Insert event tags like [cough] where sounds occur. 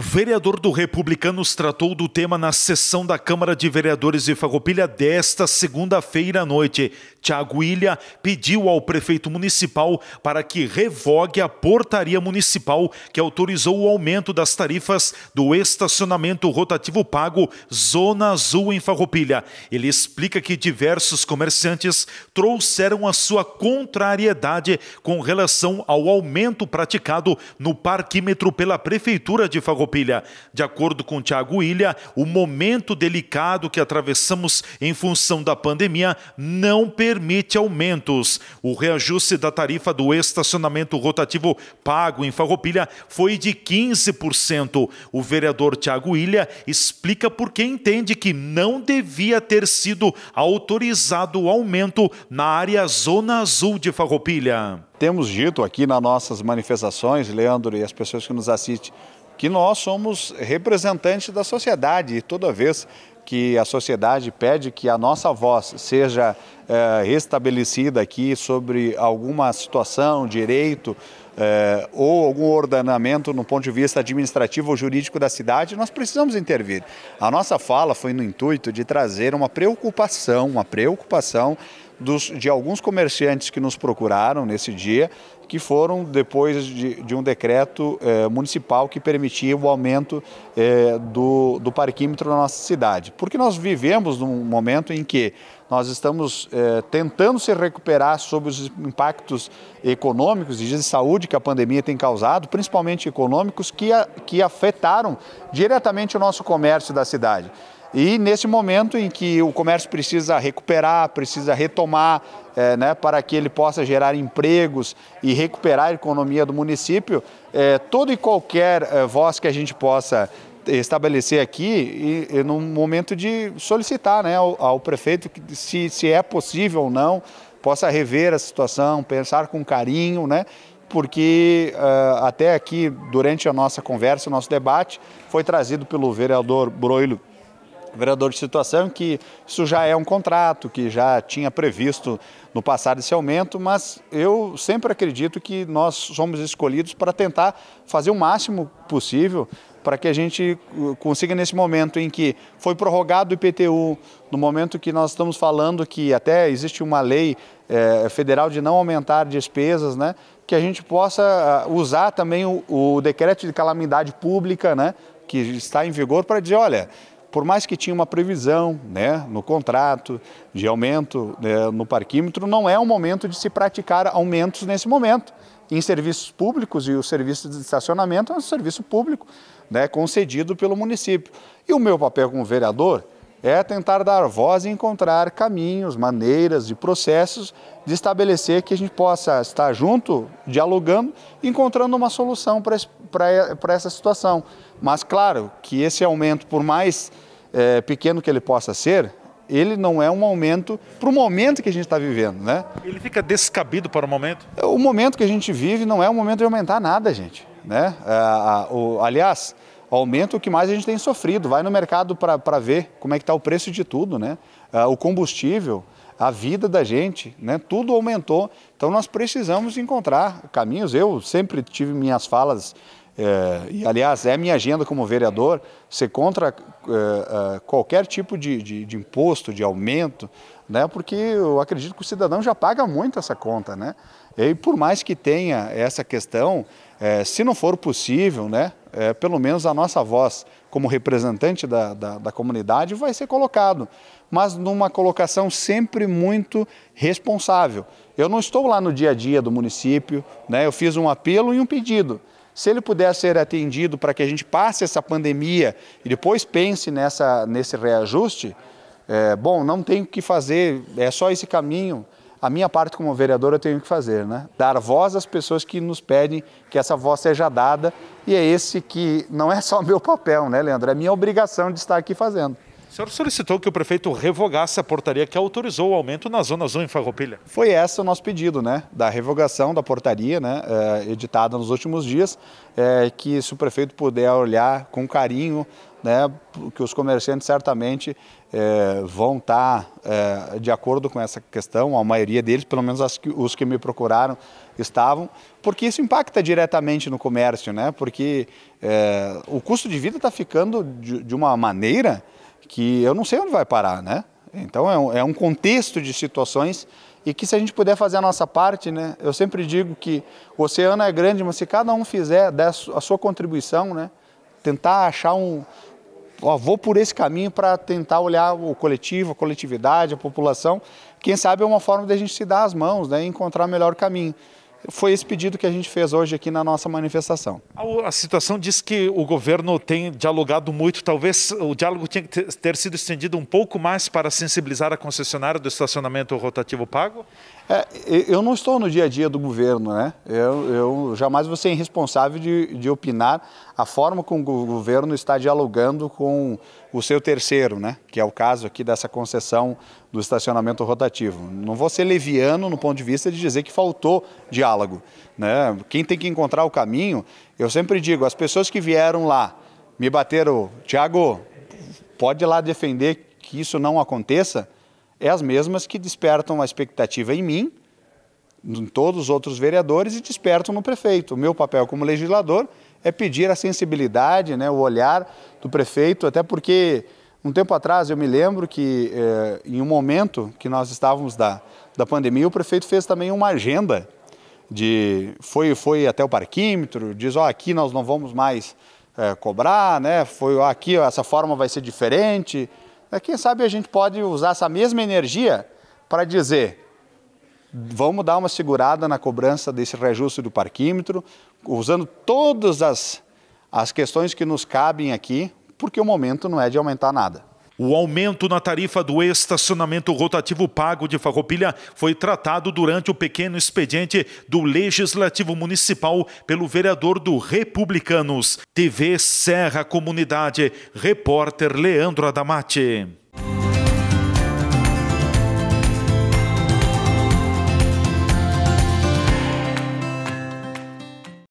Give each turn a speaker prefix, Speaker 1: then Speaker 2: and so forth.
Speaker 1: O vereador do Republicanos tratou do tema na sessão da Câmara de Vereadores de Fagopilha desta segunda-feira à noite. Tiago Ilha pediu ao prefeito municipal para que revogue a portaria municipal que autorizou o aumento das tarifas do estacionamento rotativo pago Zona Azul em Farroupilha. Ele explica que diversos comerciantes trouxeram a sua contrariedade com relação ao aumento praticado no parquímetro pela prefeitura de Farroupilha. Farroupilha. De acordo com Tiago Ilha, o momento delicado que atravessamos em função da pandemia não permite aumentos. O reajuste da tarifa do estacionamento rotativo pago em Farroupilha foi de 15%. O vereador Tiago Ilha explica por que entende que não devia ter sido autorizado o aumento na área Zona Azul de
Speaker 2: Farroupilha. Temos dito aqui nas nossas manifestações, Leandro e as pessoas que nos assistem, que nós somos representantes da sociedade e toda vez que a sociedade pede que a nossa voz seja é, restabelecida aqui sobre alguma situação, direito é, ou algum ordenamento no ponto de vista administrativo ou jurídico da cidade, nós precisamos intervir. A nossa fala foi no intuito de trazer uma preocupação, uma preocupação dos, de alguns comerciantes que nos procuraram nesse dia, que foram depois de, de um decreto eh, municipal que permitia o aumento eh, do, do parquímetro na nossa cidade. Porque nós vivemos num momento em que nós estamos eh, tentando se recuperar sobre os impactos econômicos e de saúde que a pandemia tem causado, principalmente econômicos, que, a, que afetaram diretamente o nosso comércio da cidade. E nesse momento em que o comércio precisa recuperar, precisa retomar, é, né, para que ele possa gerar empregos e recuperar a economia do município, é, todo e qualquer é, voz que a gente possa estabelecer aqui e, e no momento de solicitar né, ao, ao prefeito que, se, se é possível ou não, possa rever a situação, pensar com carinho, né? porque uh, até aqui, durante a nossa conversa, o nosso debate, foi trazido pelo vereador Broilo vereador de situação, que isso já é um contrato, que já tinha previsto no passado esse aumento, mas eu sempre acredito que nós somos escolhidos para tentar fazer o máximo possível para que a gente uh, consiga nesse momento em que foi prorrogado o IPTU, no momento que nós estamos falando que até existe uma lei é, federal de não aumentar despesas, né? que a gente possa uh, usar também o, o decreto de calamidade pública, né? que está em vigor para dizer, olha, por mais que tinha uma previsão né, no contrato de aumento né, no parquímetro, não é o momento de se praticar aumentos nesse momento. Em serviços públicos, e o serviço de estacionamento é um serviço público né, concedido pelo município. E o meu papel como vereador é tentar dar voz e encontrar caminhos, maneiras e processos de estabelecer que a gente possa estar junto, dialogando, encontrando uma solução para essa situação. Mas, claro, que esse aumento, por mais é, pequeno que ele possa ser, ele não é um aumento para o momento que a gente está vivendo, né? Ele fica descabido para o momento? O momento que a gente vive não é um momento de aumentar nada, gente. Né? Ah, o, aliás, aumenta o que mais a gente tem sofrido. Vai no mercado para ver como é que está o preço de tudo, né? Ah, o combustível, a vida da gente, né? Tudo aumentou. Então nós precisamos encontrar caminhos. Eu sempre tive minhas falas é, e, aliás, é minha agenda como vereador ser contra é, é, qualquer tipo de, de, de, imposto, de aumento, né? porque eu acredito que o cidadão já paga muito essa conta. Né? E por mais que tenha essa questão, se não for possível, né? é, pelo menos a nossa voz como representante da, da, da, comunidade vai ser colocado, mas numa colocação sempre muito responsável. Eu não estou lá no dia a dia do município, né? eu fiz um apelo e um pedido. Se ele puder ser atendido para que a gente passe essa pandemia e depois pense nessa, nesse reajuste, é, bom, não tem o que fazer, é só esse caminho a minha parte como vereador eu tenho que fazer, né? Dar voz às pessoas que nos pedem que essa voz seja dada e é esse que não é só [laughs] meu papel, né, Leandro? É minha obrigação de estar aqui fazendo. O senhor solicitou que o prefeito
Speaker 1: revogasse a portaria que autorizou o aumento na Zona Azul em Farroupilha.
Speaker 2: Foi esse o nosso pedido, né? Da revogação da portaria, né? É, editada nos últimos dias, é, que se o prefeito puder olhar com carinho né, que os comerciantes certamente é, vão estar tá, é, de acordo com essa questão, a maioria deles, pelo menos as, os que me procuraram, estavam, porque isso impacta diretamente no comércio, né, porque é, o custo de vida está ficando de, de, uma maneira que eu não sei onde vai parar. Né? Então é um, é um contexto de situações e que se a gente puder fazer a nossa parte, né, eu sempre digo que o oceano é grande, mas se cada um fizer, a sua contribuição, né, tentar achar um, ó, vou por esse caminho para tentar olhar o coletivo, a coletividade, a população. Quem sabe é uma forma da gente se dar as mãos né, e encontrar o melhor caminho. Foi esse pedido que a gente fez hoje aqui na nossa manifestação. A situação diz que
Speaker 1: o governo tem dialogado muito, talvez o diálogo tinha que ter sido estendido um pouco mais
Speaker 2: para sensibilizar a concessionária do estacionamento rotativo pago? É, eu não estou no dia a dia do governo, né? Eu, eu jamais vou ser irresponsável de, de, opinar a forma como o governo está dialogando com o seu terceiro, né? Que é o caso aqui dessa concessão do estacionamento rotativo. Não vou ser leviano no ponto de vista de dizer que faltou diálogo, né? Quem tem que encontrar o caminho, eu sempre digo, as pessoas que vieram lá me bateram, Tiago, pode ir lá defender que isso não aconteça, é as mesmas que despertam a expectativa em mim, em todos os outros vereadores e despertam no prefeito. O meu papel como legislador é pedir a sensibilidade, né, o olhar do prefeito, até porque um tempo atrás eu me lembro que eh, em um momento que nós estávamos da, da pandemia, o prefeito fez também uma agenda de foi foi até o parquímetro, diz ó oh, aqui nós não vamos mais eh, cobrar, né? Foi oh, aqui essa forma vai ser diferente. É, quem sabe a gente pode usar essa mesma energia para dizer: vamos dar uma segurada na cobrança desse reajuste do parquímetro, usando todas as, as questões que nos cabem aqui, porque o momento não é de aumentar nada. O aumento na tarifa
Speaker 1: do estacionamento rotativo pago de Farroupilha foi tratado durante o pequeno expediente do Legislativo Municipal pelo vereador do Republicanos, TV Serra Comunidade, repórter Leandro Adamati.